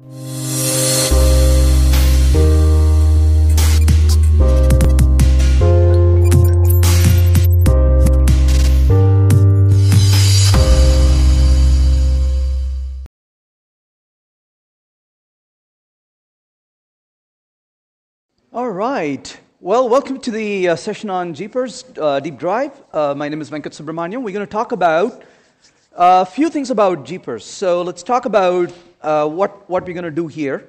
All right. Well, welcome to the uh, session on Jeepers uh, Deep Drive. Uh, my name is Venkat Subramanian. We're going to talk about a uh, few things about Jeepers. So let's talk about uh, what, what we're going to do here.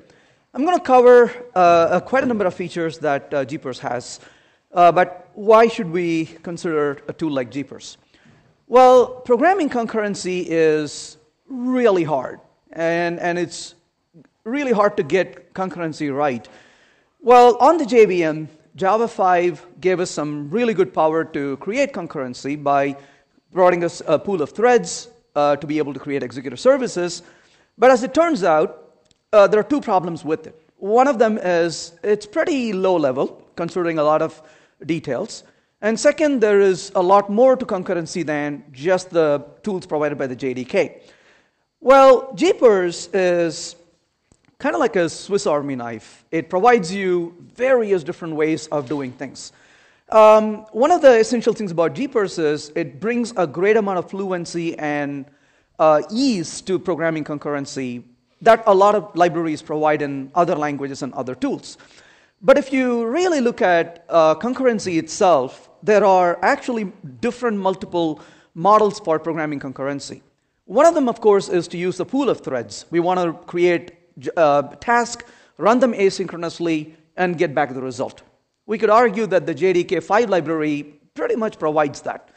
I'm going to cover uh, uh, quite a number of features that uh, Jeepers has, uh, but why should we consider a tool like Jeepers? Well, programming concurrency is really hard, and, and it's really hard to get concurrency right. Well, on the JVM, Java 5 gave us some really good power to create concurrency by providing us a pool of threads uh, to be able to create executor services but as it turns out, uh, there are two problems with it. One of them is it's pretty low level, considering a lot of details. And second, there is a lot more to concurrency than just the tools provided by the JDK. Well, Jeepers is kind of like a Swiss Army knife. It provides you various different ways of doing things. Um, one of the essential things about Jeepers is it brings a great amount of fluency and uh, ease to programming concurrency that a lot of libraries provide in other languages and other tools. But if you really look at uh, concurrency itself, there are actually different multiple models for programming concurrency. One of them, of course, is to use the pool of threads. We want to create a uh, task, run them asynchronously, and get back the result. We could argue that the JDK5 library pretty much provides that.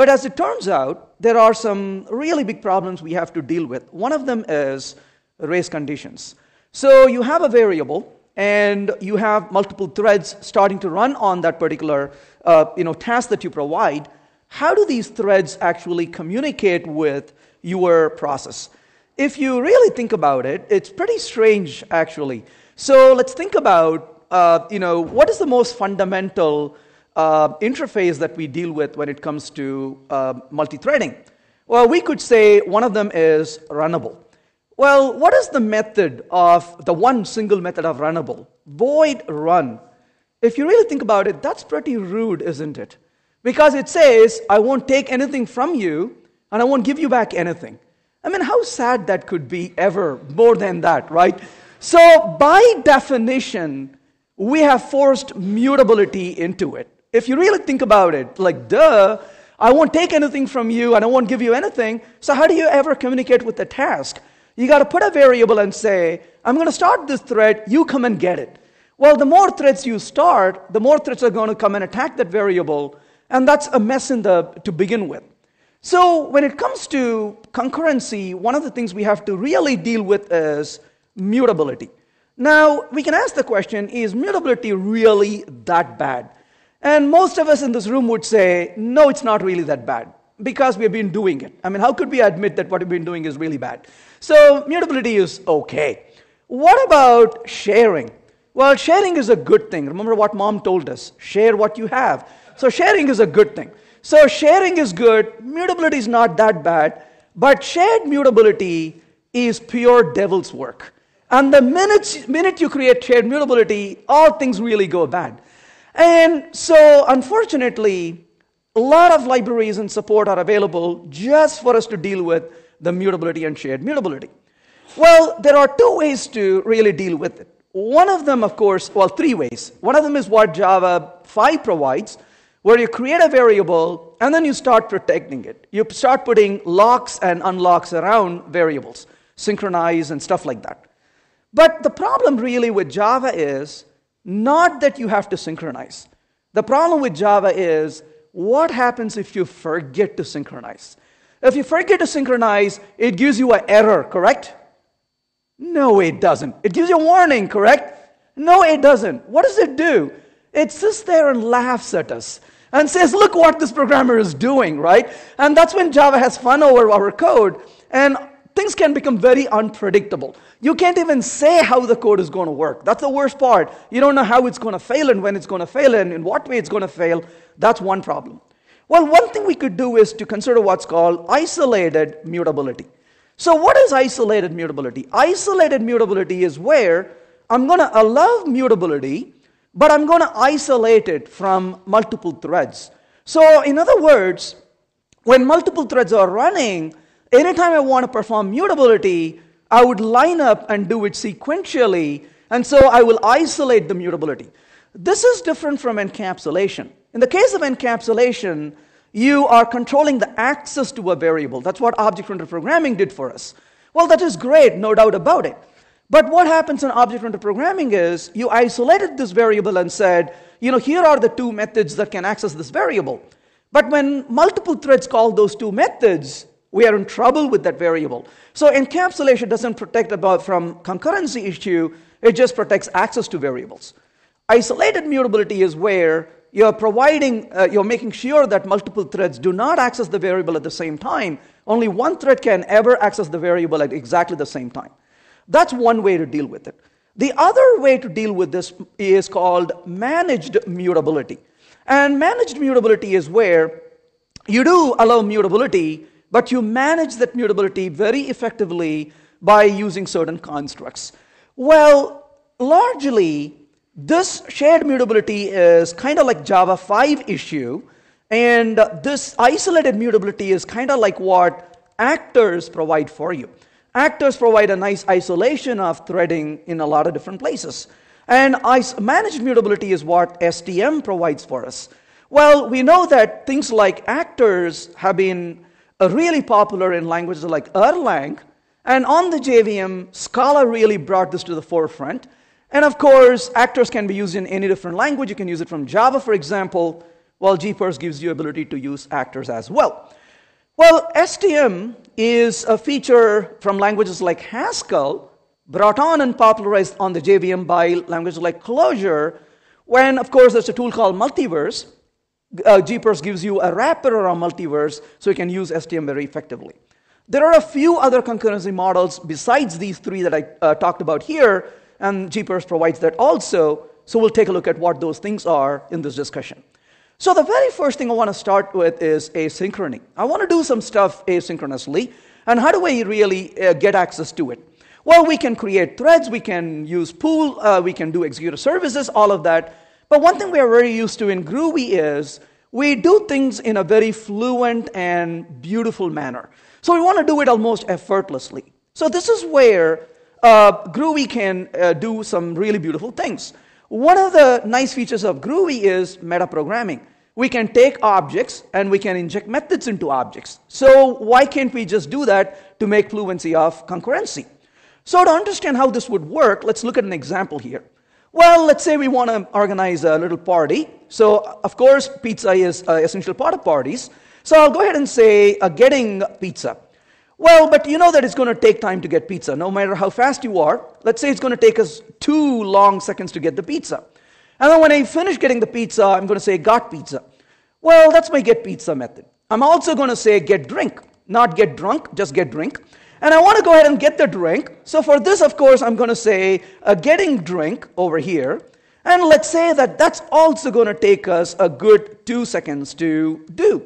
But as it turns out, there are some really big problems we have to deal with. One of them is race conditions. So you have a variable and you have multiple threads starting to run on that particular uh, you know, task that you provide. How do these threads actually communicate with your process? If you really think about it, it's pretty strange actually. So let's think about uh, you know, what is the most fundamental uh, interface that we deal with when it comes to uh, multi-threading? Well, we could say one of them is runnable. Well, what is the method of the one single method of runnable? Void run. If you really think about it, that's pretty rude, isn't it? Because it says, I won't take anything from you and I won't give you back anything. I mean, how sad that could be ever, more than that, right? So, by definition, we have forced mutability into it. If you really think about it, like, duh, I won't take anything from you and I won't give you anything. So, how do you ever communicate with the task? You got to put a variable and say, I'm going to start this thread, you come and get it. Well, the more threads you start, the more threads are going to come and attack that variable, and that's a mess in the, to begin with. So, when it comes to concurrency, one of the things we have to really deal with is mutability. Now, we can ask the question is mutability really that bad? And most of us in this room would say, no, it's not really that bad because we've been doing it. I mean, how could we admit that what we've been doing is really bad? So, mutability is okay. What about sharing? Well, sharing is a good thing. Remember what mom told us share what you have. So, sharing is a good thing. So, sharing is good. Mutability is not that bad. But shared mutability is pure devil's work. And the minute, minute you create shared mutability, all things really go bad. And so, unfortunately, a lot of libraries and support are available just for us to deal with the mutability and shared mutability. Well, there are two ways to really deal with it. One of them, of course, well, three ways. One of them is what Java 5 provides, where you create a variable and then you start protecting it. You start putting locks and unlocks around variables, synchronize and stuff like that. But the problem really with Java is not that you have to synchronize. The problem with Java is what happens if you forget to synchronize? If you forget to synchronize, it gives you an error, correct? No, it doesn't. It gives you a warning, correct? No, it doesn't. What does it do? It sits there and laughs at us and says, Look what this programmer is doing, right? And that's when Java has fun over our code. And things can become very unpredictable. You can't even say how the code is going to work. That's the worst part. You don't know how it's going to fail and when it's going to fail and in what way it's going to fail. That's one problem. Well, one thing we could do is to consider what's called isolated mutability. So, what is isolated mutability? Isolated mutability is where I'm going to allow mutability, but I'm going to isolate it from multiple threads. So, in other words, when multiple threads are running, anytime I want to perform mutability, I would line up and do it sequentially, and so I will isolate the mutability. This is different from encapsulation. In the case of encapsulation, you are controlling the access to a variable. That's what object oriented programming did for us. Well, that is great, no doubt about it. But what happens in object oriented programming is you isolated this variable and said, you know, here are the two methods that can access this variable. But when multiple threads call those two methods, we are in trouble with that variable. So encapsulation doesn't protect about from concurrency issue, it just protects access to variables. Isolated mutability is where you're providing, uh, you're making sure that multiple threads do not access the variable at the same time. Only one thread can ever access the variable at exactly the same time. That's one way to deal with it. The other way to deal with this is called managed mutability. And managed mutability is where you do allow mutability, but you manage that mutability very effectively by using certain constructs. Well, largely, this shared mutability is kind of like Java 5 issue, and this isolated mutability is kind of like what actors provide for you. Actors provide a nice isolation of threading in a lot of different places. And managed mutability is what STM provides for us. Well, we know that things like actors have been really popular in languages like Erlang. And on the JVM, Scala really brought this to the forefront. And of course, actors can be used in any different language. You can use it from Java, for example, while GPerf gives you ability to use actors as well. Well, STM is a feature from languages like Haskell, brought on and popularized on the JVM by languages like Clojure, when, of course, there's a tool called Multiverse, uh, gives you a wrapper around multiverse so you can use STM very effectively. There are a few other concurrency models besides these three that I uh, talked about here, and GPERS provides that also. So we'll take a look at what those things are in this discussion. So the very first thing I want to start with is asynchrony. I want to do some stuff asynchronously, and how do I really uh, get access to it? Well, we can create threads, we can use pool, uh, we can do executor services, all of that. But one thing we are very used to in Groovy is we do things in a very fluent and beautiful manner. So we want to do it almost effortlessly. So this is where uh, Groovy can uh, do some really beautiful things. One of the nice features of Groovy is metaprogramming. We can take objects and we can inject methods into objects. So why can't we just do that to make fluency of concurrency? So to understand how this would work, let's look at an example here. Well, let's say we want to organize a little party. So, of course, pizza is an uh, essential part of parties. So, I'll go ahead and say uh, getting pizza. Well, but you know that it's going to take time to get pizza, no matter how fast you are. Let's say it's going to take us two long seconds to get the pizza. And then when I finish getting the pizza, I'm going to say got pizza. Well, that's my get pizza method. I'm also going to say get drink, not get drunk, just get drink. And I want to go ahead and get the drink. So for this, of course, I'm going to say a uh, getting drink over here. And let's say that that's also going to take us a good two seconds to do.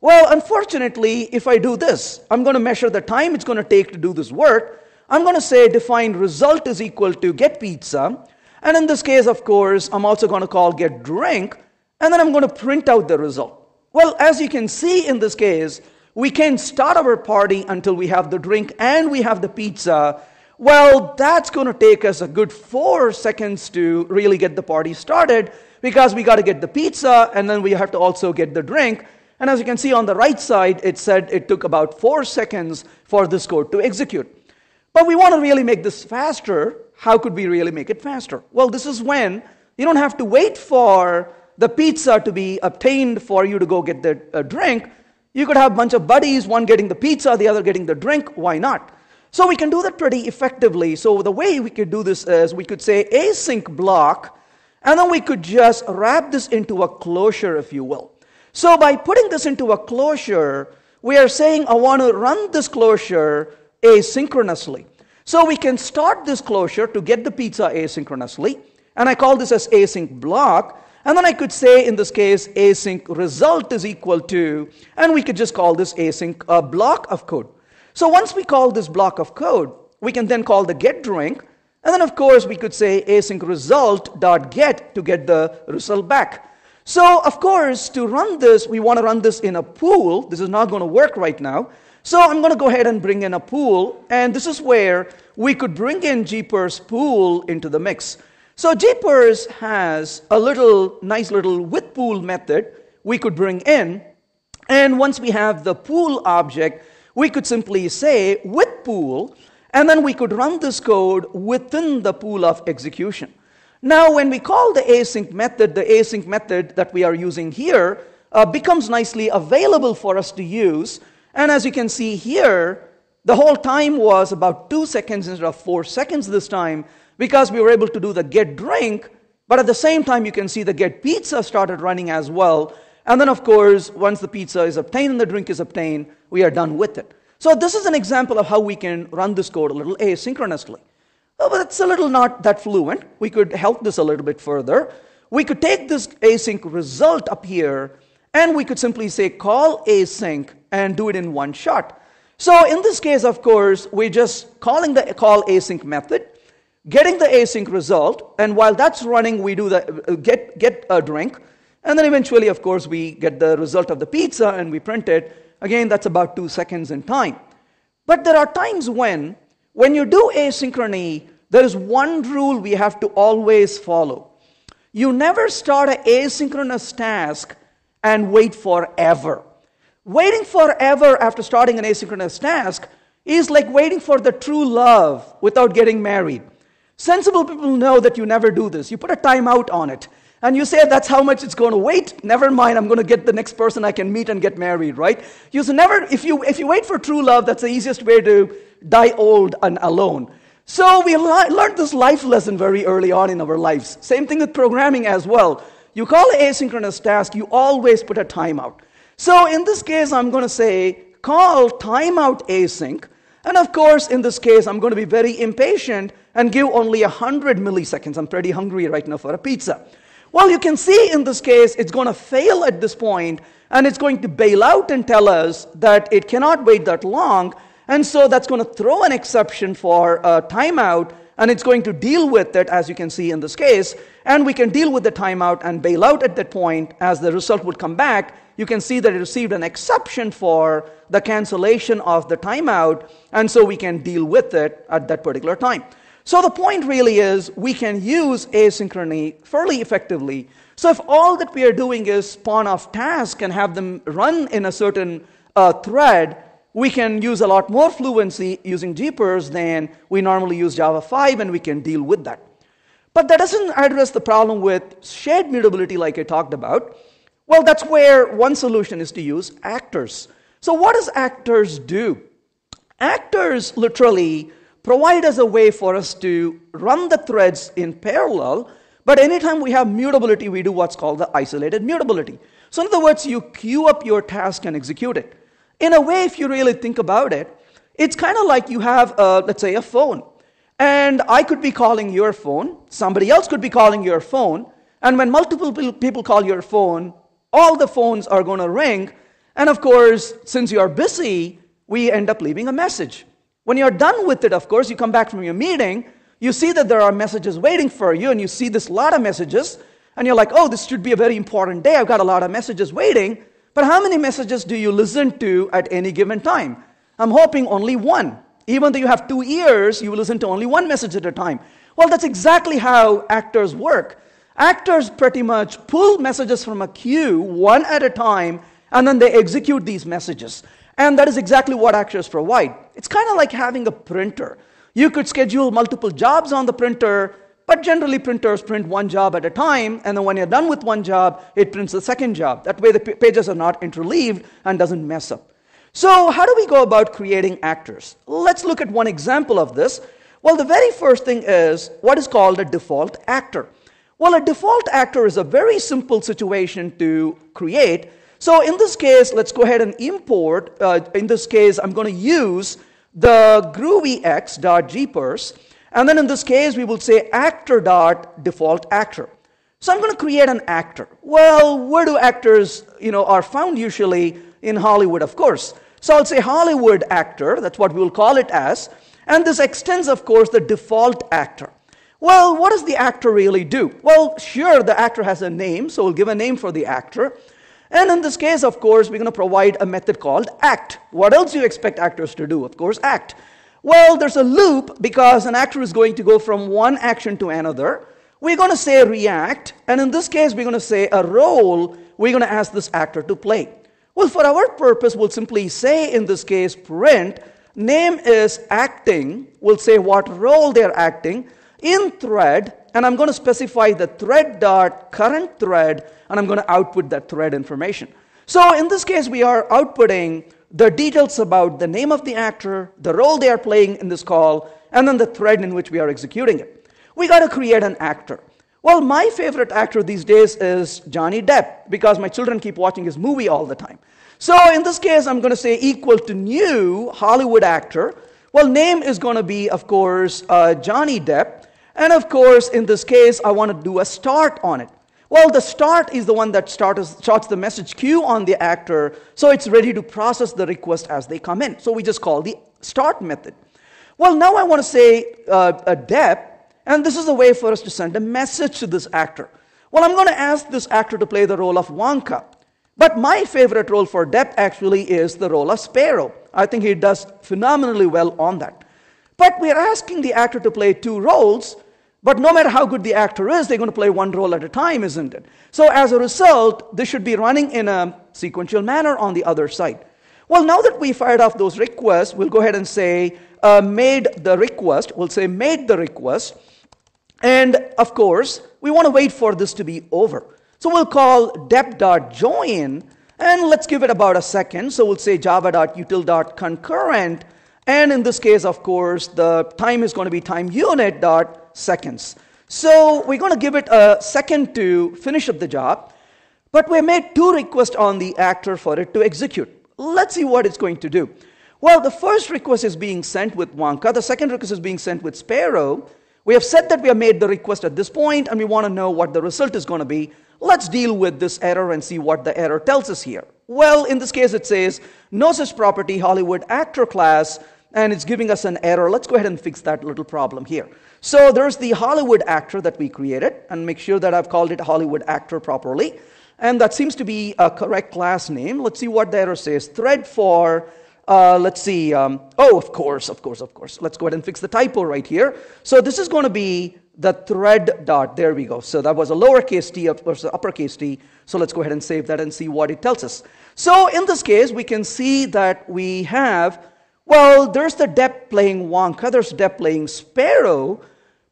Well, unfortunately, if I do this, I'm going to measure the time it's going to take to do this work. I'm going to say define result is equal to get pizza. And in this case, of course, I'm also going to call get drink. And then I'm going to print out the result. Well, as you can see in this case, we can't start our party until we have the drink and we have the pizza. Well, that's going to take us a good four seconds to really get the party started because we got to get the pizza and then we have to also get the drink. And as you can see on the right side, it said it took about four seconds for this code to execute. But we want to really make this faster. How could we really make it faster? Well, this is when you don't have to wait for the pizza to be obtained for you to go get the uh, drink. You could have a bunch of buddies, one getting the pizza, the other getting the drink. Why not? So we can do that pretty effectively. So the way we could do this is we could say async block, and then we could just wrap this into a closure, if you will. So by putting this into a closure, we are saying I want to run this closure asynchronously. So we can start this closure to get the pizza asynchronously, and I call this as async block. And then I could say in this case, async result is equal to, and we could just call this async a block of code. So once we call this block of code, we can then call the get drink, and then of course we could say async result dot get to get the result back. So of course to run this, we want to run this in a pool. This is not going to work right now. So I'm going to go ahead and bring in a pool, and this is where we could bring in Jeepers pool into the mix. So Jeepers has a little nice little with pool method we could bring in. And once we have the pool object, we could simply say with pool, and then we could run this code within the pool of execution. Now, when we call the async method, the async method that we are using here uh, becomes nicely available for us to use. And as you can see here, the whole time was about two seconds instead of four seconds this time because we were able to do the get drink, but at the same time, you can see the get pizza started running as well. And then, of course, once the pizza is obtained and the drink is obtained, we are done with it. So, this is an example of how we can run this code a little asynchronously. Oh, but it's a little not that fluent. We could help this a little bit further. We could take this async result up here and we could simply say call async and do it in one shot. So in this case, of course, we're just calling the call async method getting the async result, and while that's running, we do the uh, get, get a drink, and then eventually, of course, we get the result of the pizza and we print it. Again, that's about two seconds in time. But there are times when, when you do asynchrony, there is one rule we have to always follow. You never start an asynchronous task and wait forever. Waiting forever after starting an asynchronous task is like waiting for the true love without getting married. Sensible people know that you never do this. You put a timeout on it. And you say, that's how much it's going to wait. Never mind, I'm going to get the next person I can meet and get married, right? You never, if you, if you wait for true love, that's the easiest way to die old and alone. So we li- learned this life lesson very early on in our lives. Same thing with programming as well. You call an asynchronous task, you always put a timeout. So in this case, I'm going to say, call timeout async. And of course, in this case, I'm going to be very impatient and give only 100 milliseconds. I'm pretty hungry right now for a pizza. Well, you can see in this case, it's going to fail at this point, and it's going to bail out and tell us that it cannot wait that long. And so that's going to throw an exception for a timeout, and it's going to deal with it, as you can see in this case. And we can deal with the timeout and bail out at that point as the result would come back. You can see that it received an exception for the cancellation of the timeout, and so we can deal with it at that particular time. So the point really is we can use asynchrony fairly effectively. So if all that we are doing is spawn off tasks and have them run in a certain uh, thread, we can use a lot more fluency using Jeepers than we normally use Java 5, and we can deal with that. But that doesn't address the problem with shared mutability like I talked about. Well, that's where one solution is to use actors. So what does actors do? Actors literally provide us a way for us to run the threads in parallel. But anytime we have mutability, we do what's called the isolated mutability. So, in other words, you queue up your task and execute it. In a way, if you really think about it, it's kind of like you have, a, uh, let's say, a phone. And I could be calling your phone, somebody else could be calling your phone. And when multiple people call your phone, all the phones are going to ring. And of course, since you are busy, we end up leaving a message. When you're done with it, of course, you come back from your meeting, you see that there are messages waiting for you, and you see this lot of messages, and you're like, oh, this should be a very important day. I've got a lot of messages waiting. But how many messages do you listen to at any given time? I'm hoping only one. Even though you have two ears, you will listen to only one message at a time. Well, that's exactly how actors work. Actors pretty much pull messages from a queue one at a time, and then they execute these messages. And that is exactly what actors provide. It's kind of like having a printer. You could schedule multiple jobs on the printer, but generally printers print one job at a time, and then when you're done with one job, it prints the second job. That way the pages are not interleaved and doesn't mess up. So, how do we go about creating actors? Let's look at one example of this. Well, the very first thing is what is called a default actor. Well, a default actor is a very simple situation to create so in this case, let's go ahead and import. Uh, in this case, I'm going to use the groovyx.gpers. And then in this case, we will say actor.defaultActor. actor. So I'm going to create an actor. Well, where do actors, you know, are found usually? In Hollywood, of course. So I'll say Hollywood actor. That's what we will call it as. And this extends, of course, the default actor. Well, what does the actor really do? Well, sure, the actor has a name, so we'll give a name for the actor. And in this case, of course, we're going to provide a method called act. What else do you expect actors to do? Of course, act. Well, there's a loop because an actor is going to go from one action to another. We're going to say react, and in this case, we're going to say a role we're going to ask this actor to play. Well, for our purpose, we'll simply say in this case print name is acting, we'll say what role they're acting. In thread, and I'm going to specify the thread dot current thread, and I'm going to output that thread information. So in this case, we are outputting the details about the name of the actor, the role they are playing in this call, and then the thread in which we are executing it. We got to create an actor. Well, my favorite actor these days is Johnny Depp because my children keep watching his movie all the time. So in this case, I'm going to say equal to new Hollywood actor. Well, name is going to be, of course, uh, Johnny Depp. And of course, in this case, I want to do a start on it. Well, the start is the one that starts, starts the message queue on the actor, so it's ready to process the request as they come in. So we just call the start method. Well, now I want to say uh, a depth, and this is a way for us to send a message to this actor. Well, I'm going to ask this actor to play the role of Wonka. But my favorite role for depth actually is the role of Sparrow. I think he does phenomenally well on that. But we're asking the actor to play two roles, but no matter how good the actor is, they're going to play one role at a time, isn't it? So as a result, they should be running in a sequential manner on the other side. Well, now that we fired off those requests, we'll go ahead and say uh, made the request. We'll say made the request. And of course, we want to wait for this to be over. So we'll call dep.join and let's give it about a second. So we'll say java.util.concurrent. And in this case, of course, the time is going to be time unit dot seconds. So we're going to give it a second to finish up the job, but we made two requests on the actor for it to execute. Let's see what it's going to do. Well, the first request is being sent with Wonka, the second request is being sent with Sparrow. We have said that we have made the request at this point and we want to know what the result is going to be. Let's deal with this error and see what the error tells us here. Well, in this case, it says no such property, Hollywood actor class, and it's giving us an error. Let's go ahead and fix that little problem here. So there's the Hollywood actor that we created, and make sure that I've called it Hollywood actor properly. And that seems to be a correct class name. Let's see what the error says. Thread for, uh, let's see, um, oh, of course, of course, of course. Let's go ahead and fix the typo right here. So this is going to be the thread dot. There we go. So that was a lowercase t versus uppercase t. So let's go ahead and save that and see what it tells us. So in this case, we can see that we have well, there's the dep playing Wonka, there's dep playing Sparrow,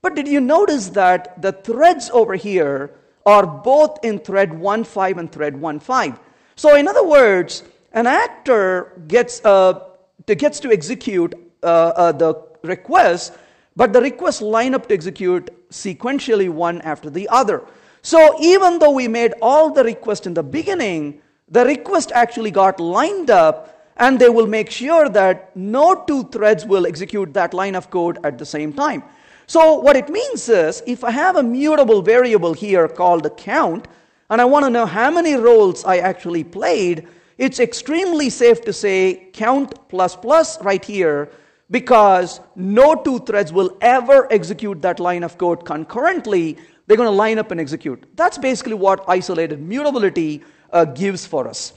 but did you notice that the threads over here are both in thread one five and thread one five? So, in other words, an actor gets, uh, gets to execute uh, uh, the request, but the requests line up to execute sequentially one after the other. So, even though we made all the requests in the beginning, the request actually got lined up and they will make sure that no two threads will execute that line of code at the same time. So what it means is, if I have a mutable variable here called count, and I want to know how many roles I actually played, it's extremely safe to say count plus plus right here because no two threads will ever execute that line of code concurrently. They're going to line up and execute. That's basically what isolated mutability uh, gives for us.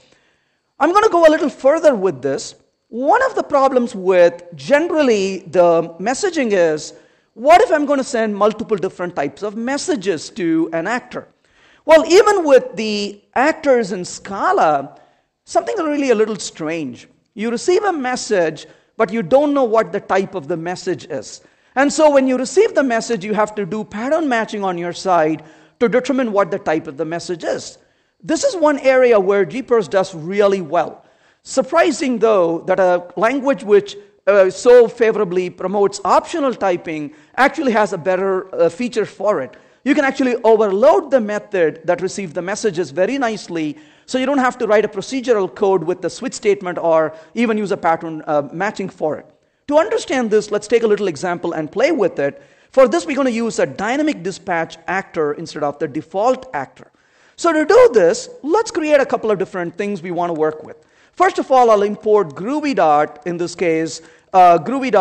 I'm going to go a little further with this. One of the problems with generally the messaging is what if I'm going to send multiple different types of messages to an actor? Well, even with the actors in Scala, something really a little strange. You receive a message, but you don't know what the type of the message is. And so when you receive the message, you have to do pattern matching on your side to determine what the type of the message is. This is one area where GPERS does really well. Surprising, though, that a language which uh, so favorably promotes optional typing actually has a better uh, feature for it. You can actually overload the method that receives the messages very nicely, so you don't have to write a procedural code with the switch statement or even use a pattern uh, matching for it. To understand this, let's take a little example and play with it. For this, we're going to use a dynamic dispatch actor instead of the default actor. So to do this, let's create a couple of different things we want to work with. First of all, I'll import Groovy dot in this case, uh, Groovy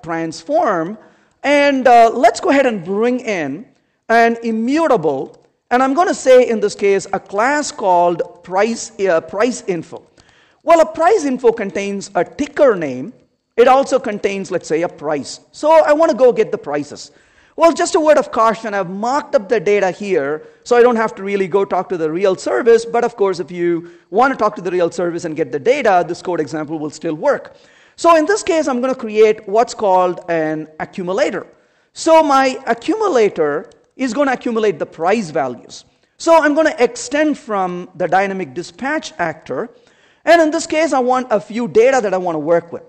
transform, and uh, let's go ahead and bring in an immutable, and I'm going to say in this case a class called price, uh, price info. Well, a price info contains a ticker name. It also contains, let's say, a price. So I want to go get the prices. Well, just a word of caution I've marked up the data here so I don't have to really go talk to the real service. But of course, if you want to talk to the real service and get the data, this code example will still work. So in this case, I'm going to create what's called an accumulator. So my accumulator is going to accumulate the price values. So I'm going to extend from the dynamic dispatch actor. And in this case, I want a few data that I want to work with.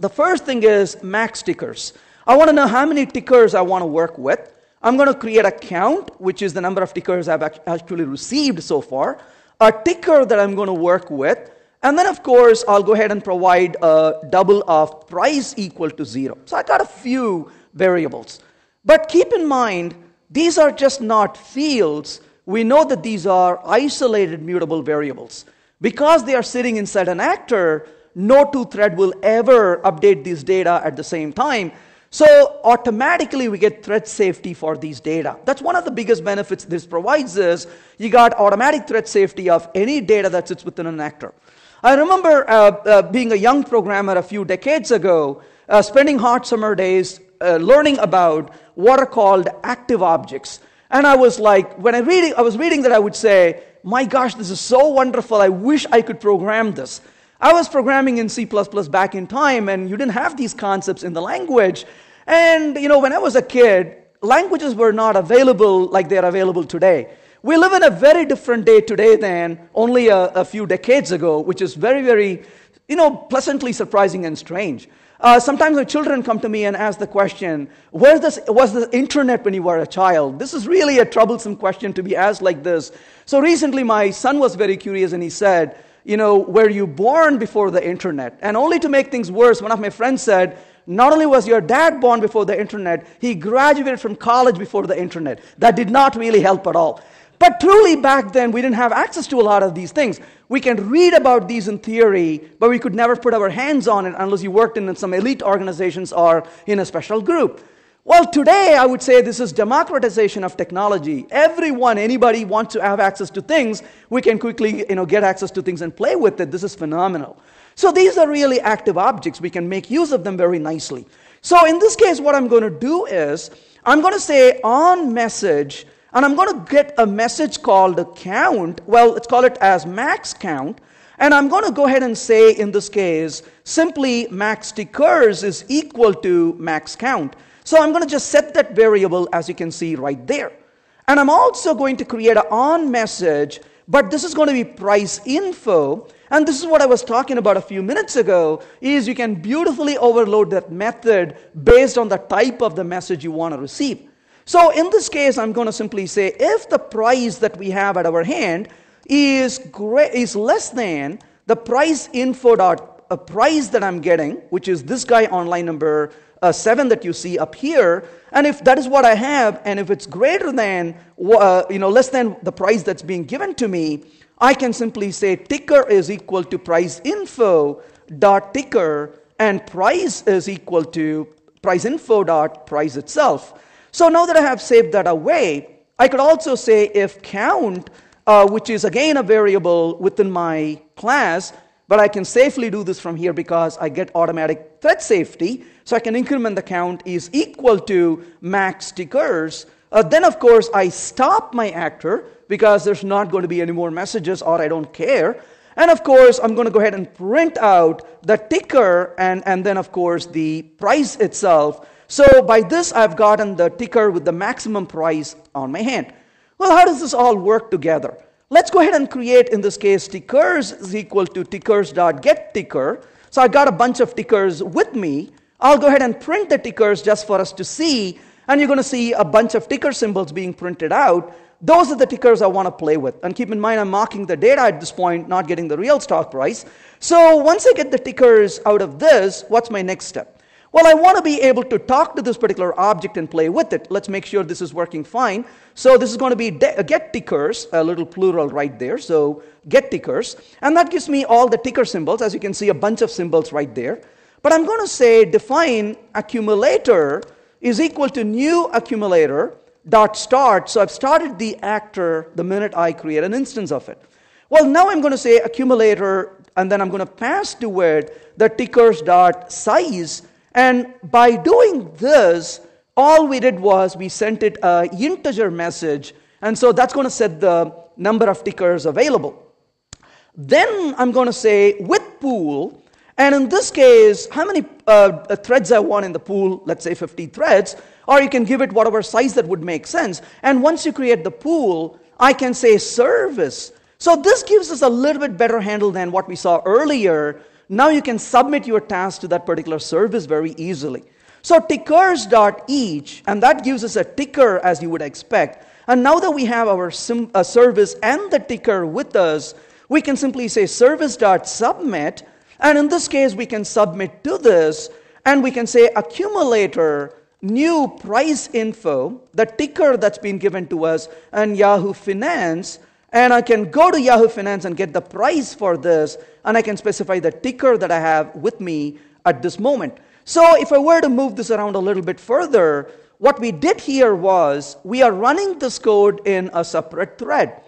The first thing is max stickers. I want to know how many tickers I want to work with. I'm going to create a count, which is the number of tickers I've actually received so far, a ticker that I'm going to work with, and then, of course, I'll go ahead and provide a double of price equal to zero. So I got a few variables. But keep in mind, these are just not fields. We know that these are isolated mutable variables. Because they are sitting inside an actor, no two thread will ever update these data at the same time. So automatically we get threat safety for these data. That's one of the biggest benefits this provides is you got automatic threat safety of any data that sits within an actor. I remember uh, uh, being a young programmer a few decades ago, uh, spending hot summer days uh, learning about what are called active objects. And I was like, when I, reading, I was reading that, I would say, my gosh, this is so wonderful. I wish I could program this. I was programming in C back in time, and you didn't have these concepts in the language. And, you know, when I was a kid, languages were not available like they're available today. We live in a very different day today than only a, a few decades ago, which is very, very, you know, pleasantly surprising and strange. Uh, sometimes my children come to me and ask the question, "Where this, was the internet when you were a child? This is really a troublesome question to be asked like this. So recently, my son was very curious and he said, you know, were you born before the internet? And only to make things worse, one of my friends said, not only was your dad born before the internet, he graduated from college before the internet. That did not really help at all. But truly, back then, we didn't have access to a lot of these things. We can read about these in theory, but we could never put our hands on it unless you worked in some elite organizations or in a special group. Well, today I would say this is democratization of technology. Everyone, anybody wants to have access to things, we can quickly you know, get access to things and play with it. This is phenomenal. So these are really active objects. We can make use of them very nicely. So in this case, what I'm going to do is I'm going to say on message, and I'm going to get a message called a count. Well, let's call it as max count. And I'm going to go ahead and say in this case, simply max decurs is equal to max count. So I'm going to just set that variable as you can see right there. And I'm also going to create an on message, but this is going to be price info. And this is what I was talking about a few minutes ago is you can beautifully overload that method based on the type of the message you want to receive. So in this case, I'm going to simply say if the price that we have at our hand is great, is less than the price info dot a uh, price that I'm getting, which is this guy online number uh, 7 that you see up here and if that is what i have and if it's greater than uh, you know less than the price that's being given to me i can simply say ticker is equal to price info dot ticker and price is equal to price info dot price itself so now that i have saved that away i could also say if count uh, which is again a variable within my class but I can safely do this from here because I get automatic thread safety. So I can increment the count is equal to max tickers. Uh, then, of course, I stop my actor because there's not going to be any more messages or I don't care. And of course, I'm going to go ahead and print out the ticker and, and then, of course, the price itself. So by this, I've gotten the ticker with the maximum price on my hand. Well, how does this all work together? Let's go ahead and create, in this case, tickers is equal to get ticker. So I got a bunch of tickers with me. I'll go ahead and print the tickers just for us to see. And you're going to see a bunch of ticker symbols being printed out. Those are the tickers I want to play with. And keep in mind, I'm marking the data at this point, not getting the real stock price. So once I get the tickers out of this, what's my next step? Well, I want to be able to talk to this particular object and play with it. Let's make sure this is working fine. So this is going to be de- get tickers, a little plural right there. So get tickers. And that gives me all the ticker symbols. As you can see, a bunch of symbols right there. But I'm going to say define accumulator is equal to new accumulator dot start. So I've started the actor the minute I create an instance of it. Well, now I'm going to say accumulator, and then I'm going to pass to it the tickers dot size and by doing this, all we did was we sent it a integer message, and so that's going to set the number of tickers available. Then I'm going to say with pool, and in this case, how many uh, threads I want in the pool, let's say 50 threads, or you can give it whatever size that would make sense. And once you create the pool, I can say service. So this gives us a little bit better handle than what we saw earlier, now you can submit your task to that particular service very easily. So tickers.each, and that gives us a ticker as you would expect. And now that we have our sim, uh, service and the ticker with us, we can simply say service.submit. And in this case, we can submit to this, and we can say accumulator new price info, the ticker that's been given to us, and Yahoo Finance. And I can go to Yahoo Finance and get the price for this and I can specify the ticker that I have with me at this moment. So if I were to move this around a little bit further, what we did here was we are running this code in a separate thread.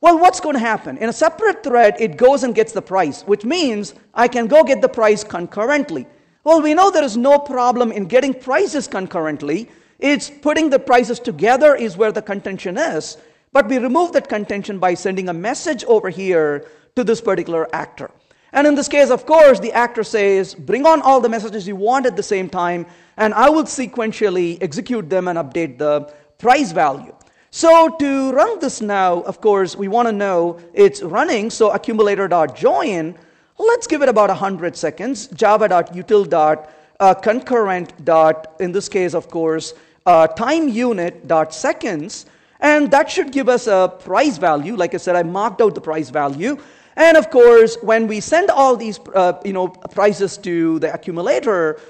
Well, what's going to happen? In a separate thread, it goes and gets the price, which means I can go get the price concurrently. Well, we know there is no problem in getting prices concurrently. It's putting the prices together is where the contention is. But we remove that contention by sending a message over here to this particular actor. And in this case, of course, the actor says, Bring on all the messages you want at the same time, and I will sequentially execute them and update the price value. So to run this now, of course, we want to know it's running, so accumulator.join, let's give it about 100 seconds, java.util.concurrent. Uh, dot, in this case, of course, uh, time unit dot seconds, and that should give us a price value. Like I said, I marked out the price value. And of course, when we send all these uh, you know, prizes to the accumulator,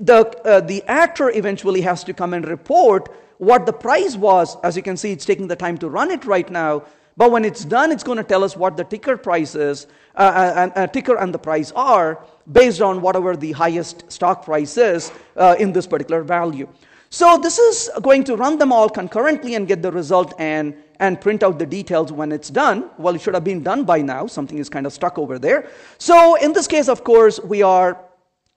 the, uh, the actor eventually has to come and report what the prize was. As you can see, it's taking the time to run it right now. But when it's done, it's going to tell us what the ticker price is, uh, uh, and, uh, ticker and the price are based on whatever the highest stock price is uh, in this particular value. So this is going to run them all concurrently and get the result. And and print out the details when it's done. Well, it should have been done by now. Something is kind of stuck over there. So in this case, of course, we are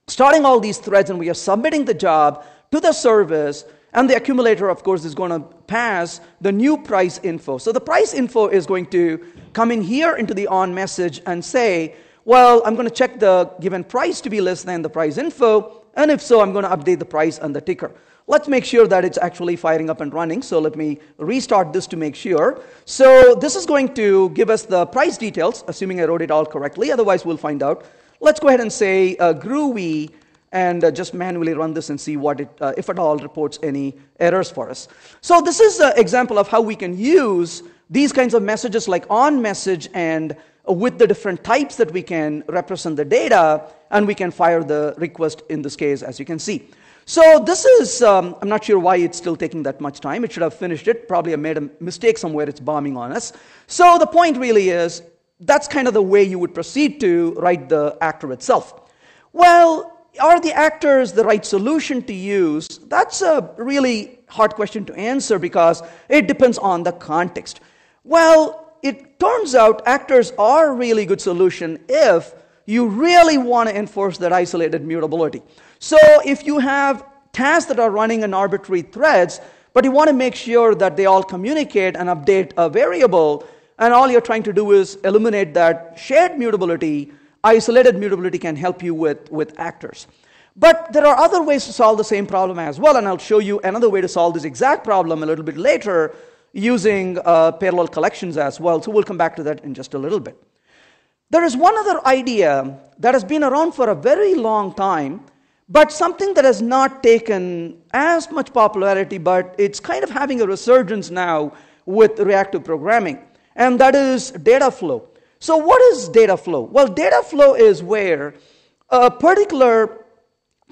starting all these threads and we are submitting the job to the service. And the accumulator, of course, is going to pass the new price info. So the price info is going to come in here into the on message and say, well, I'm going to check the given price to be less than the price info. And if so, I'm going to update the price and the ticker. Let's make sure that it's actually firing up and running. So let me restart this to make sure. So this is going to give us the price details, assuming I wrote it all correctly. Otherwise, we'll find out. Let's go ahead and say uh, Groovy and uh, just manually run this and see what it, uh, if at all, reports any errors for us. So this is an example of how we can use these kinds of messages like on message and with the different types that we can represent the data and we can fire the request in this case as you can see. So this is, um, I'm not sure why it's still taking that much time. It should have finished it. Probably I made a mistake somewhere. It's bombing on us. So the point really is that's kind of the way you would proceed to write the actor itself. Well, are the actors the right solution to use? That's a really hard question to answer because it depends on the context. Well, it turns out actors are a really good solution if you really want to enforce that isolated mutability. So if you have tasks that are running in arbitrary threads, but you want to make sure that they all communicate and update a variable, and all you're trying to do is eliminate that shared mutability, isolated mutability can help you with, with actors. But there are other ways to solve the same problem as well, and I'll show you another way to solve this exact problem a little bit later using uh, parallel collections as well. So we'll come back to that in just a little bit. There is one other idea that has been around for a very long time but something that has not taken as much popularity, but it's kind of having a resurgence now with reactive programming, and that is data flow. So, what is data flow? Well, data flow is where a particular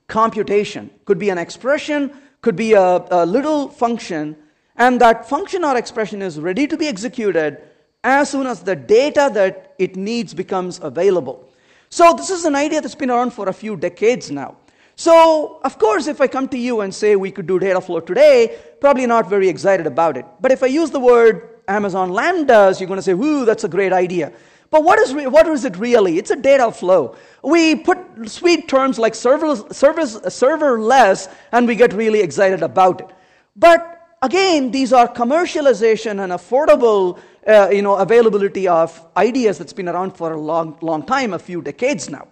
computation could be an expression, could be a, a little function, and that function or expression is ready to be executed as soon as the data that it needs becomes available. So, this is an idea that's been around for a few decades now. So, of course, if I come to you and say we could do data flow today, probably not very excited about it. But if I use the word Amazon Lambdas, you're going to say, whoo, that's a great idea. But what is, what is it really? It's a data flow. We put sweet terms like serverless, service, serverless and we get really excited about it. But again, these are commercialization and affordable uh, you know, availability of ideas that's been around for a long, long time, a few decades now.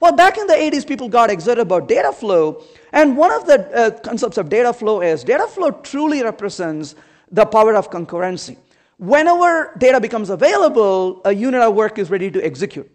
Well, back in the 80s, people got excited about data flow. And one of the uh, concepts of data flow is data flow truly represents the power of concurrency. Whenever data becomes available, a unit of work is ready to execute.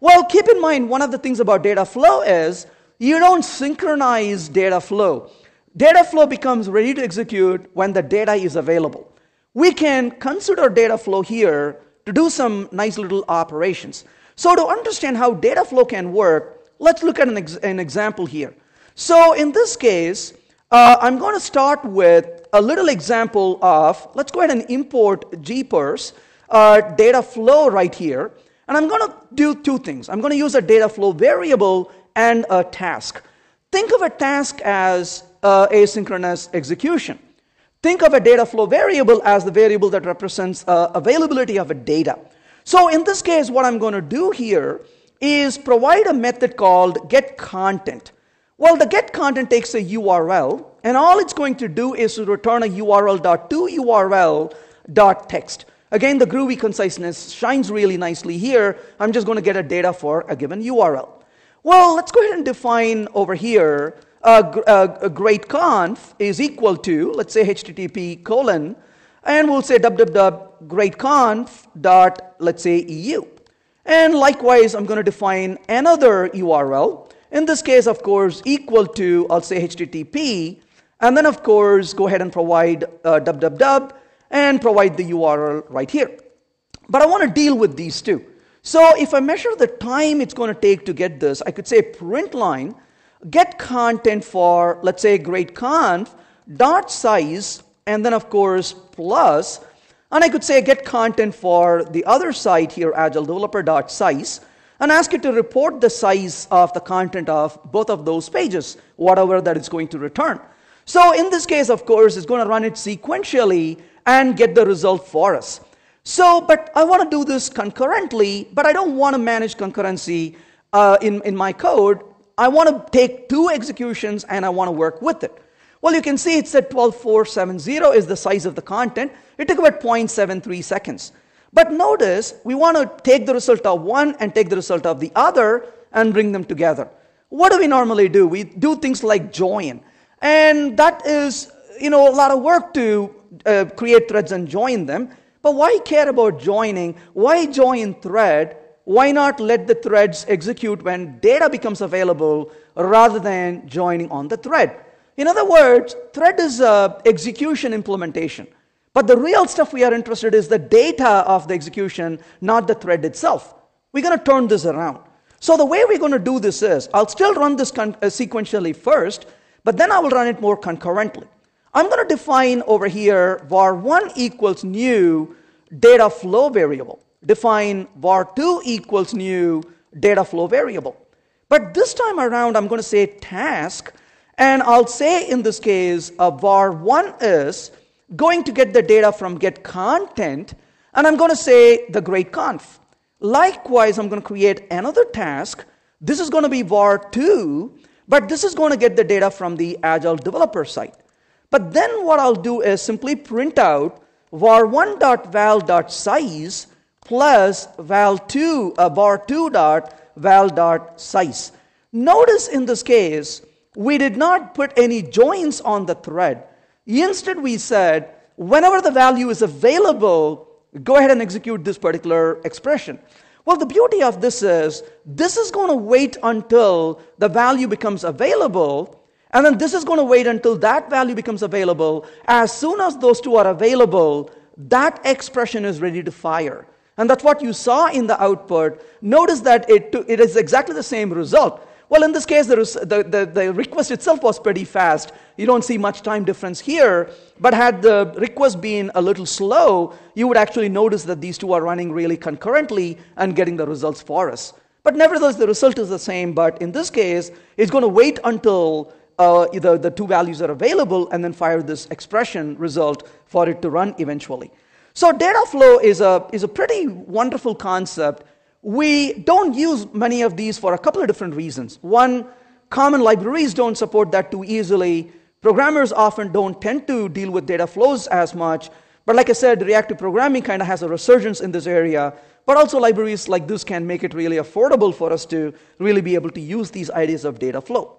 Well, keep in mind, one of the things about data flow is you don't synchronize data flow. Data flow becomes ready to execute when the data is available. We can consider data flow here to do some nice little operations. So, to understand how data flow can work, let's look at an, ex- an example here. So, in this case, uh, I'm going to start with a little example of let's go ahead and import GPer's uh, data flow right here. And I'm going to do two things. I'm going to use a data flow variable and a task. Think of a task as uh, asynchronous execution. Think of a data flow variable as the variable that represents uh, availability of a data. So in this case, what I'm going to do here is provide a method called get content. Well, the get content takes a URL, and all it's going to do is to return a URL URL to dot text. Again, the groovy conciseness shines really nicely here. I'm just going to get a data for a given URL. Well, let's go ahead and define over here a, uh, a, uh, a great conf is equal to, let's say, http colon and we'll say www.greatconf.eu. us say eu And likewise, I'm going to define another URL. In this case, of course, equal to, I'll say HTTP, and then, of course, go ahead and provide uh, www and provide the URL right here. But I want to deal with these two. So if I measure the time it's going to take to get this, I could say print line, get content for, let's say, great dot size and then, of course, And I could say get content for the other site here, size, and ask it to report the size of the content of both of those pages, whatever that it's going to return. So in this case, of course, it's going to run it sequentially and get the result for us. So, but I want to do this concurrently, but I don't want to manage concurrency uh, in, in my code. I want to take two executions and I want to work with it. Well, you can see it said 12470 is the size of the content. It took about 0.73 seconds. But notice, we want to take the result of one and take the result of the other and bring them together. What do we normally do? We do things like join. And that is, you know, a lot of work to uh, create threads and join them. But why care about joining? Why join thread? Why not let the threads execute when data becomes available rather than joining on the thread? In other words, thread is uh, execution implementation. But the real stuff we are interested in is the data of the execution, not the thread itself. We're going to turn this around. So the way we're going to do this is, I'll still run this uh, sequentially first, but then I will run it more concurrently. I'm going to define over here var1 equals new data flow variable. Define var2 equals new data flow variable. But this time around, I'm going to say task and I'll say in this case, var1 is going to get the data from get content, and I'm going to say the great conf. Likewise, I'm going to create another task. This is going to be var2, but this is going to get the data from the agile developer site. But then what I'll do is simply print out var1.val.size plus val2 uh, var2.val.size. Notice in this case, we did not put any joins on the thread. Instead, we said, whenever the value is available, go ahead and execute this particular expression. Well, the beauty of this is this is going to wait until the value becomes available, and then this is going to wait until that value becomes available. As soon as those two are available, that expression is ready to fire. And that's what you saw in the output. Notice that it, it is exactly the same result. Well, in this case, was, the, the, the request itself was pretty fast. You don't see much time difference here, but had the request been a little slow, you would actually notice that these two are running really concurrently and getting the results for us. But nevertheless, the result is the same, but in this case, it's going to wait until uh, the, the two values are available and then fire this expression result for it to run eventually. So data flow is a, is a pretty wonderful concept we don't use many of these for a couple of different reasons. One, common libraries don't support that too easily. Programmers often don't tend to deal with data flows as much. But like I said, reactive programming kind of has a resurgence in this area. But also, libraries like this can make it really affordable for us to really be able to use these ideas of data flow.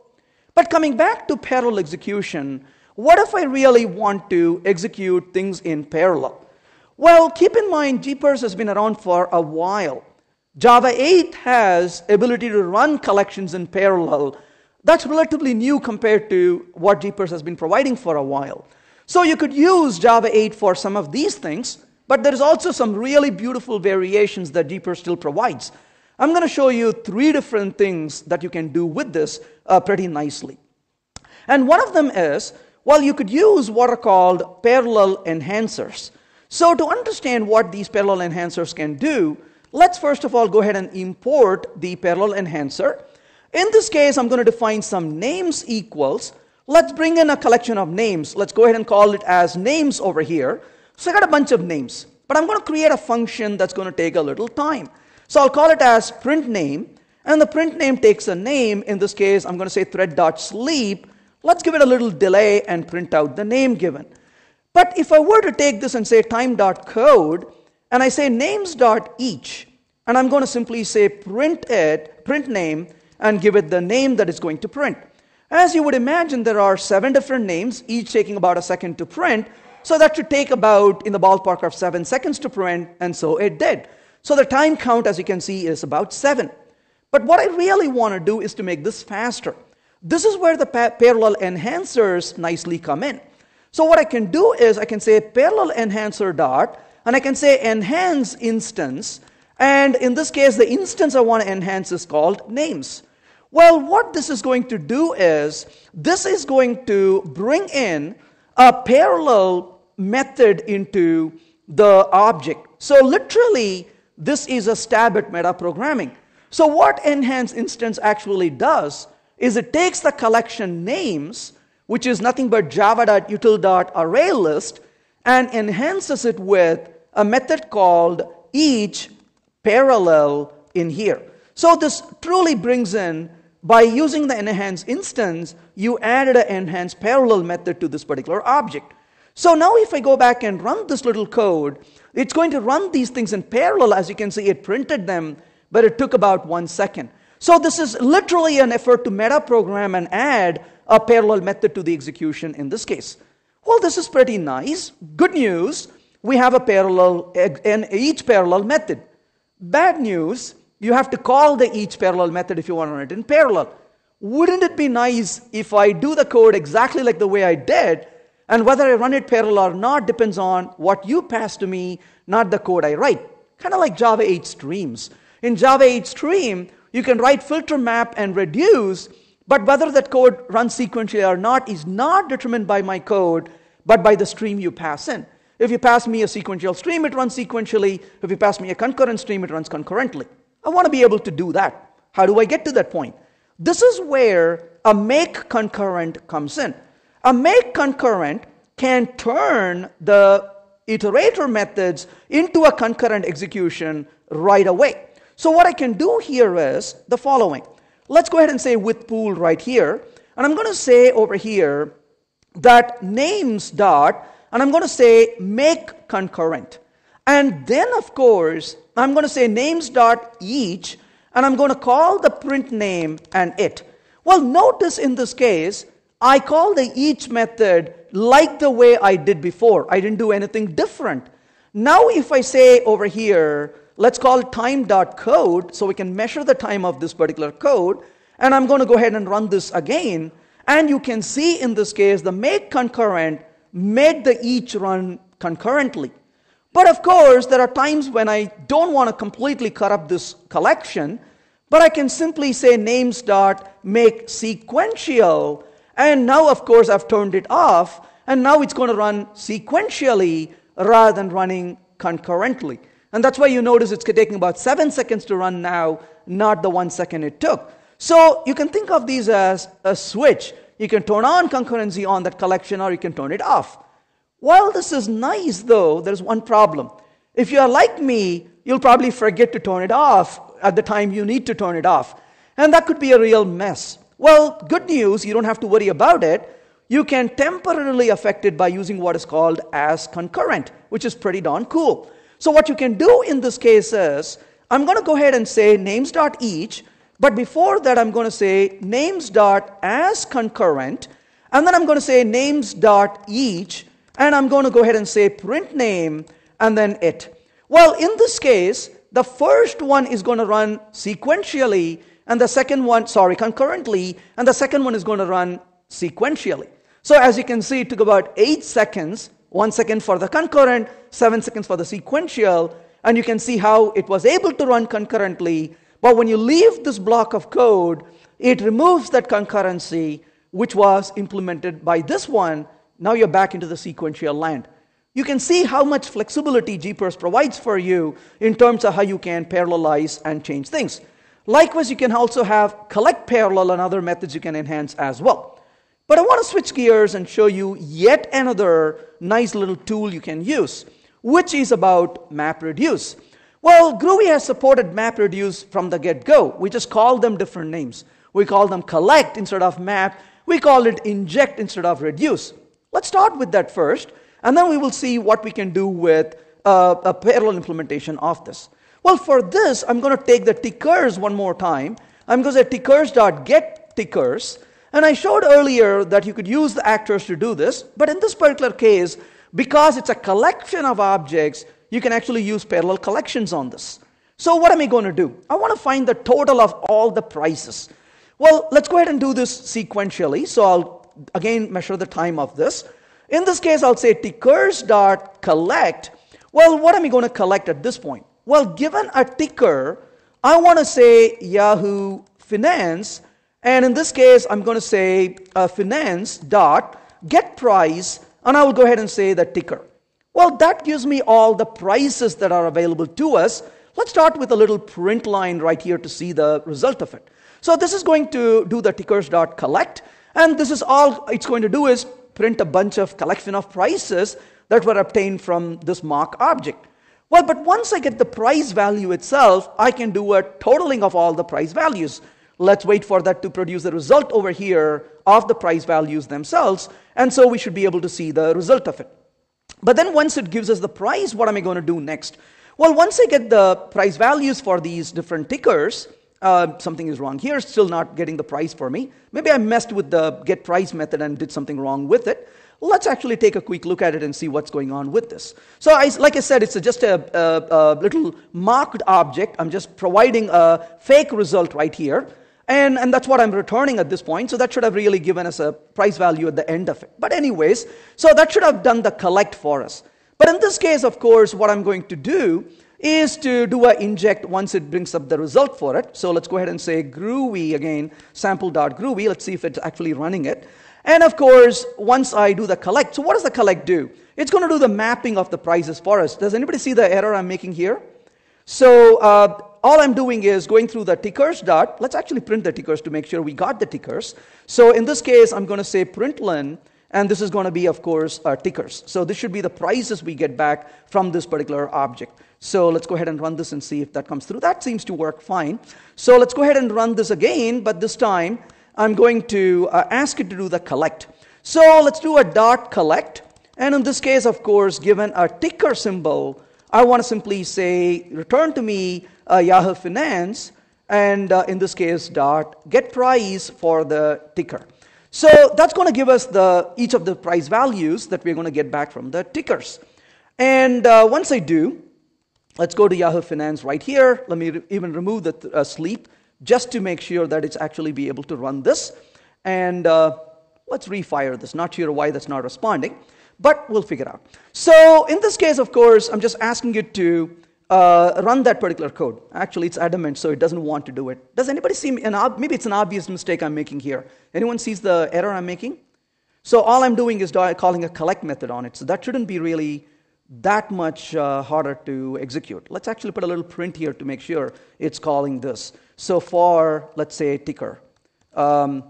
But coming back to parallel execution, what if I really want to execute things in parallel? Well, keep in mind, GPERS has been around for a while. Java 8 has ability to run collections in parallel. That's relatively new compared to what GPERS has been providing for a while. So you could use Java 8 for some of these things, but there's also some really beautiful variations that GPERS still provides. I'm going to show you three different things that you can do with this uh, pretty nicely. And one of them is, well, you could use what are called parallel enhancers. So to understand what these parallel enhancers can do, Let's first of all go ahead and import the parallel enhancer. In this case, I'm going to define some names equals. Let's bring in a collection of names. Let's go ahead and call it as names over here. So I got a bunch of names, but I'm going to create a function that's going to take a little time. So I'll call it as print name, and the print name takes a name. In this case, I'm going to say thread dot sleep. Let's give it a little delay and print out the name given. But if I were to take this and say time dot code, and I say names dot each, and I'm going to simply say print it, print name, and give it the name that it's going to print. As you would imagine, there are seven different names, each taking about a second to print. So that should take about in the ballpark of seven seconds to print, and so it did. So the time count, as you can see, is about seven. But what I really want to do is to make this faster. This is where the pa- parallel enhancers nicely come in. So what I can do is I can say parallel enhancer dot and I can say enhance instance. And in this case, the instance I want to enhance is called names. Well, what this is going to do is this is going to bring in a parallel method into the object. So, literally, this is a stab at metaprogramming. So, what enhance instance actually does is it takes the collection names, which is nothing but java.util.ArrayList, and enhances it with a method called each parallel in here. So this truly brings in, by using the enhance instance, you added an enhance parallel method to this particular object. So now if I go back and run this little code, it's going to run these things in parallel. As you can see, it printed them, but it took about one second. So this is literally an effort to meta program and add a parallel method to the execution in this case. Well, this is pretty nice. Good news we have a parallel, an each parallel method. Bad news, you have to call the each parallel method if you want to run it in parallel. Wouldn't it be nice if I do the code exactly like the way I did, and whether I run it parallel or not depends on what you pass to me, not the code I write? Kind of like Java 8 streams. In Java 8 stream, you can write filter map and reduce, but whether that code runs sequentially or not is not determined by my code, but by the stream you pass in. If you pass me a sequential stream, it runs sequentially. If you pass me a concurrent stream, it runs concurrently. I want to be able to do that. How do I get to that point? This is where a make concurrent comes in. A make concurrent can turn the iterator methods into a concurrent execution right away. So what I can do here is the following. Let's go ahead and say with pool right here. And I'm going to say over here that names dot and I'm going to say make concurrent. And then, of course, I'm going to say names dot each, and I'm going to call the print name and it. Well, notice in this case, I call the each method like the way I did before. I didn't do anything different. Now, if I say over here, let's call time dot code, so we can measure the time of this particular code, and I'm going to go ahead and run this again. And you can see in this case, the make concurrent made the each run concurrently. But of course, there are times when I don't want to completely cut up this collection, but I can simply say names dot make sequential. And now, of course, I've turned it off, and now it's going to run sequentially rather than running concurrently. And that's why you notice it's taking about seven seconds to run now, not the one second it took. So you can think of these as a switch. You can turn on concurrency on that collection or you can turn it off. While this is nice, though, there's one problem. If you are like me, you'll probably forget to turn it off at the time you need to turn it off. And that could be a real mess. Well, good news, you don't have to worry about it. You can temporarily affect it by using what is called as concurrent, which is pretty darn cool. So, what you can do in this case is I'm going to go ahead and say names.each but before that, I'm going to say names dot as concurrent, and then I'm going to say names dot each, and I'm going to go ahead and say print name and then it. Well, in this case, the first one is going to run sequentially, and the second one, sorry, concurrently, and the second one is going to run sequentially. So as you can see, it took about eight seconds, one second for the concurrent, seven seconds for the sequential, and you can see how it was able to run concurrently but when you leave this block of code, it removes that concurrency which was implemented by this one. Now you're back into the sequential land. You can see how much flexibility GPerf provides for you in terms of how you can parallelize and change things. Likewise, you can also have collect parallel and other methods you can enhance as well. But I want to switch gears and show you yet another nice little tool you can use, which is about MapReduce. Well, Groovy has supported MapReduce from the get go. We just call them different names. We call them collect instead of map. We call it inject instead of reduce. Let's start with that first, and then we will see what we can do with uh, a parallel implementation of this. Well, for this, I'm going to take the tickers one more time. I'm going to say tickers.get tickers. And I showed earlier that you could use the actors to do this, but in this particular case, because it's a collection of objects, you can actually use parallel collections on this. So what am I going to do? I want to find the total of all the prices. Well, let's go ahead and do this sequentially. So I'll again measure the time of this. In this case, I'll say tickers.collect. Well, what am I going to collect at this point? Well, given a ticker, I want to say Yahoo Finance. And in this case, I'm going to say uh, finance dot get price, and I will go ahead and say the ticker. Well, that gives me all the prices that are available to us. Let's start with a little print line right here to see the result of it. So this is going to do the tickers dot collect, and this is all it's going to do is print a bunch of collection of prices that were obtained from this mark object. Well, but once I get the price value itself, I can do a totaling of all the price values. Let's wait for that to produce the result over here of the price values themselves, and so we should be able to see the result of it. But then once it gives us the price, what am I going to do next? Well, once I get the price values for these different tickers, uh, something is wrong here, still not getting the price for me. Maybe I messed with the get price method and did something wrong with it. Let's actually take a quick look at it and see what's going on with this. So, I, like I said, it's just a, a, a, little marked object. I'm just providing a fake result right here. And, and that's what I'm returning at this point. So that should have really given us a price value at the end of it. But, anyways, so that should have done the collect for us. But in this case, of course, what I'm going to do is to do a inject once it brings up the result for it. So let's go ahead and say groovy again, sample.groovy. Let's see if it's actually running it. And of course, once I do the collect, so what does the collect do? It's going to do the mapping of the prices for us. Does anybody see the error I'm making here? So uh, all I'm doing is going through the tickers dot. Let's actually print the tickers to make sure we got the tickers. So in this case, I'm going to say println, and this is going to be, of course, our tickers. So this should be the prices we get back from this particular object. So let's go ahead and run this and see if that comes through. That seems to work fine. So let's go ahead and run this again, but this time I'm going to uh, ask it to do the collect. So let's do a dot collect. And in this case, of course, given a ticker symbol, I want to simply say, return to me uh, Yahoo Finance, and uh, in this case, dot get price for the ticker. So that's going to give us the each of the price values that we're going to get back from the tickers. And uh, once I do, let's go to Yahoo Finance right here. Let me re- even remove the th- uh, sleep just to make sure that it's actually be able to run this. And uh, let's refire this. Not sure why that's not responding, but we'll figure out. So in this case, of course, I'm just asking you to uh, run that particular code. Actually, it's adamant, so it doesn't want to do it. Does anybody see an ob- maybe it's an obvious mistake I'm making here? Anyone sees the error I'm making? So all I'm doing is calling a collect method on it. So that shouldn't be really that much uh, harder to execute. Let's actually put a little print here to make sure it's calling this. So for let's say ticker, um,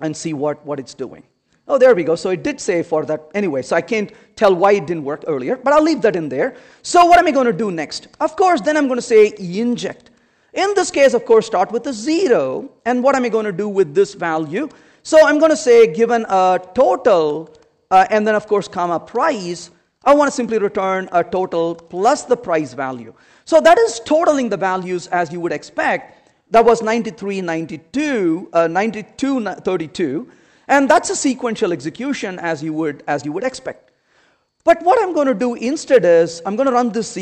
and see what what it's doing. Oh, there we go. So it did say for that anyway. So I can't tell why it didn't work earlier, but I'll leave that in there. So what am I going to do next? Of course, then I'm going to say inject. In this case, of course, start with a zero. And what am I going to do with this value? So I'm going to say given a total, uh, and then of course, comma price. I want to simply return a total plus the price value. So that is totaling the values as you would expect. That was 93, 92, uh, 92, 32. And that's a sequential execution as you would, as you would expect. But what I'm going to do instead is I'm going to run this uh,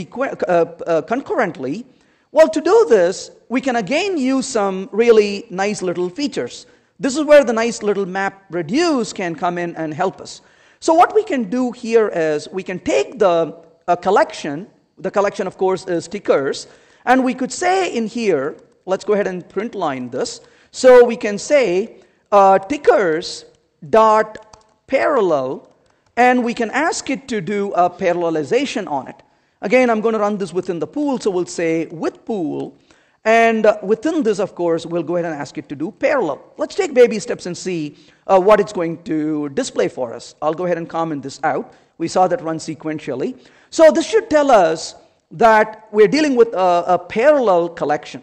uh, concurrently. Well, to do this, we can again use some really nice little features. This is where the nice little map reduce can come in and help us. So what we can do here is we can take the a uh, collection, the collection of course is uh, tickers, and we could say in here, let's go ahead and print line this. So we can say uh, tickers dot parallel, and we can ask it to do a parallelization on it. Again, I'm going to run this within the pool, so we'll say with pool, and within this, of course, we'll go ahead and ask it to do parallel. Let's take baby steps and see uh, what it's going to display for us. I'll go ahead and comment this out. We saw that run sequentially. So this should tell us that we're dealing with a, a parallel collection.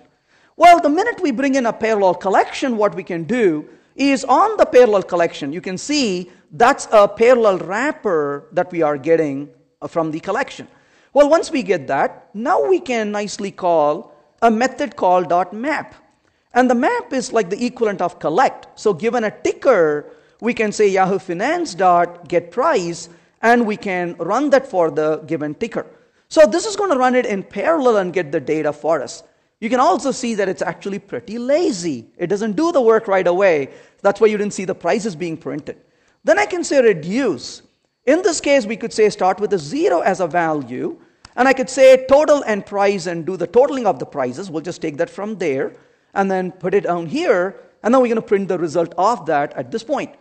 Well, the minute we bring in a parallel collection, what we can do is on the parallel collection. You can see that's a parallel wrapper that we are getting uh, from the collection. Well, once we get that, now we can nicely call a method called dot map. And the map is like the equivalent of collect. So given a ticker, we can say Yahoo Finance dot get price, and we can run that for the given ticker. So this is going to run it in parallel and get the data for us. You can also see that it's actually pretty lazy. It doesn't do the work right away. That's why you didn't see the prices being printed. Then I can say reduce. In this case, we could say start with a zero as a value, and I could say total and price and do the totaling of the prices. We'll just take that from there and then put it down here, and then we're going to print the result of that at this point.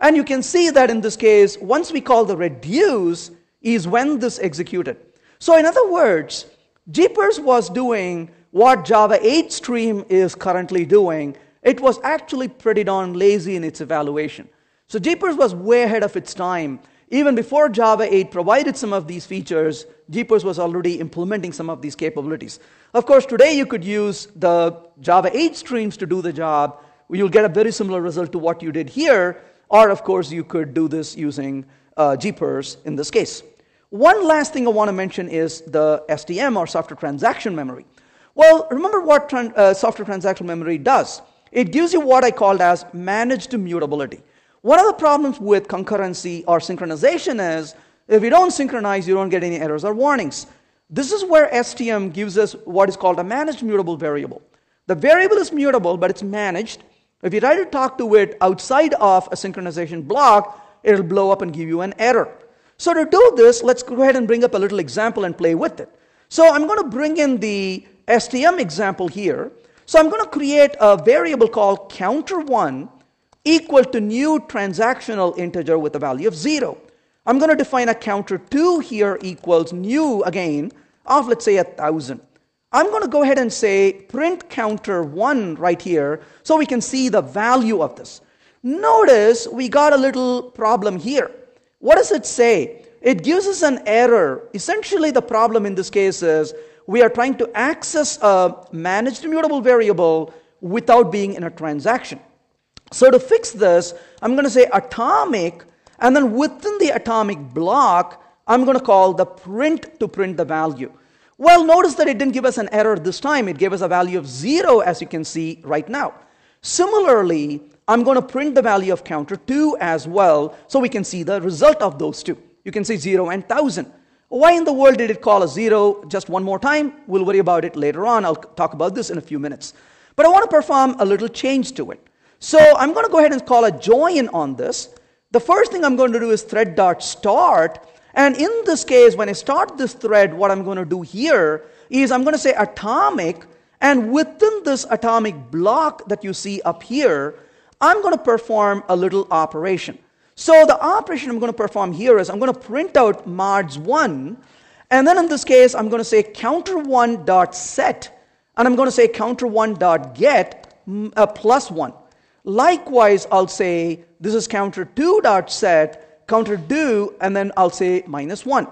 And you can see that in this case, once we call the reduce, is when this executed. So in other words, Jeepers was doing what Java 8 Stream is currently doing, it was actually pretty darn lazy in its evaluation. So Jeepers was way ahead of its time. Even before Java 8 provided some of these features, Jeepers was already implementing some of these capabilities. Of course, today you could use the Java 8 streams to do the job. You'll get a very similar result to what you did here, or of course, you could do this using uh, Jeepers in this case. One last thing I want to mention is the STM or software transaction memory. Well, remember what tran- uh, software transactional memory does it gives you what I called as managed mutability. One of the problems with concurrency or synchronization is if you don't synchronize, you don't get any errors or warnings. This is where STM gives us what is called a managed mutable variable. The variable is mutable, but it's managed. If you try to talk to it outside of a synchronization block, it'll blow up and give you an error. So, to do this, let's go ahead and bring up a little example and play with it. So, I'm going to bring in the STM example here. So I'm going to create a variable called counter1 equal to new transactional integer with a value of 0. I'm going to define a counter2 here equals new again of let's say a 1000. I'm going to go ahead and say print counter1 right here so we can see the value of this. Notice we got a little problem here. What does it say? It gives us an error. Essentially the problem in this case is we are trying to access a managed immutable variable without being in a transaction. So to fix this, I'm going to say atomic, and then within the atomic block, I'm going to call the print to print the value. Well, notice that it didn't give us an error this time. It gave us a value of zero, as you can see right now. Similarly, I'm going to print the value of counter 2 as well, so we can see the result of those two. You can see 0 and 1000. Why in the world did it call a zero just one more time? We'll worry about it later on. I'll talk about this in a few minutes. But I want to perform a little change to it. So I'm going to go ahead and call a join on this. The first thing I'm going to do is thread dot start. And in this case, when I start this thread, what I'm going to do here is I'm going to say atomic. And within this atomic block that you see up here, I'm going to perform a little operation. So the operation I'm going to perform here is I'm going to print out mods one and then in this case, I'm going to say counter1 dot set, and I'm going to say counter1 dot get uh, plus 1. Likewise, I'll say this is counter2 dot set, counter2, and then I'll say minus 1.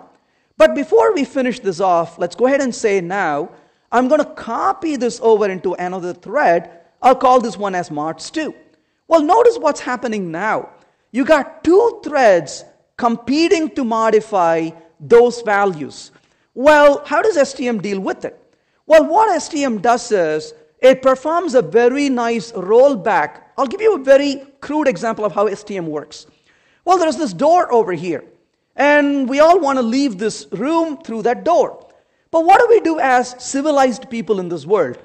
But before we finish this off, let's go ahead and say now, I'm going to copy this over into another thread. I'll call this one as mods 2 Well, notice what's happening now. You got two threads competing to modify those values. Well, how does STM deal with it? Well, what STM does is it performs a very nice rollback. I'll give you a very crude example of how STM works. Well, there's this door over here, and we all want to leave this room through that door. But what do we do as civilized people in this world?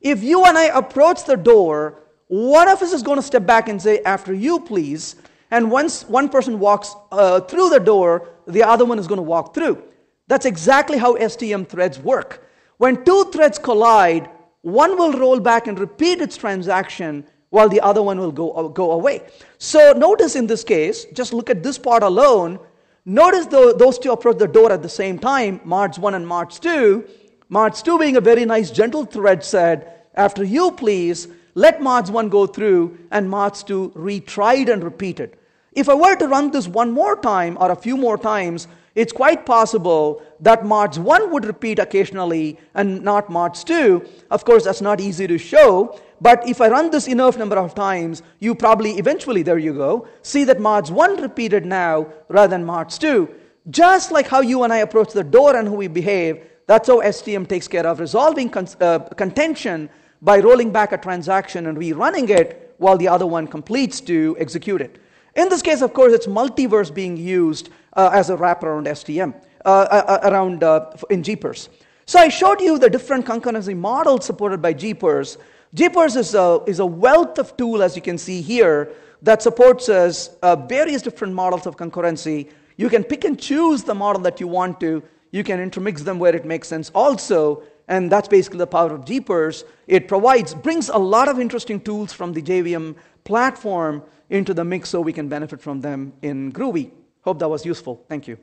If you and I approach the door, one of us is going to step back and say, After you, please. And once one person walks uh, through the door, the other one is going to walk through. That's exactly how STM threads work. When two threads collide, one will roll back and repeat its transaction while the other one will go, uh, go away. So notice in this case, just look at this part alone. Notice the, those two approach the door at the same time, March 1 and March 2. March 2 being a very nice gentle thread said, after you please, let Mods 1 go through and Mods 2 retried and repeated. If I were to run this one more time or a few more times, it's quite possible that Mods 1 would repeat occasionally and not Mods 2. Of course, that's not easy to show, but if I run this enough number of times, you probably eventually, there you go, see that Mods 1 repeated now rather than Mods 2. Just like how you and I approach the door and how we behave, that's how STM takes care of resolving con- uh, contention by rolling back a transaction and rerunning it while the other one completes to execute it. In this case, of course, it's multiverse being used uh, as a wrapper around STM, uh, uh, uh, around uh, in Jeepers. So I showed you the different concurrency models supported by Jeepers. Jeepers is a, is a wealth of tool, as you can see here, that supports us uh, various different models of concurrency. You can pick and choose the model that you want to. You can intermix them where it makes sense also and that's basically the power of Jeepers. It provides, brings a lot of interesting tools from the JVM platform into the mix so we can benefit from them in Groovy. Hope that was useful. Thank you.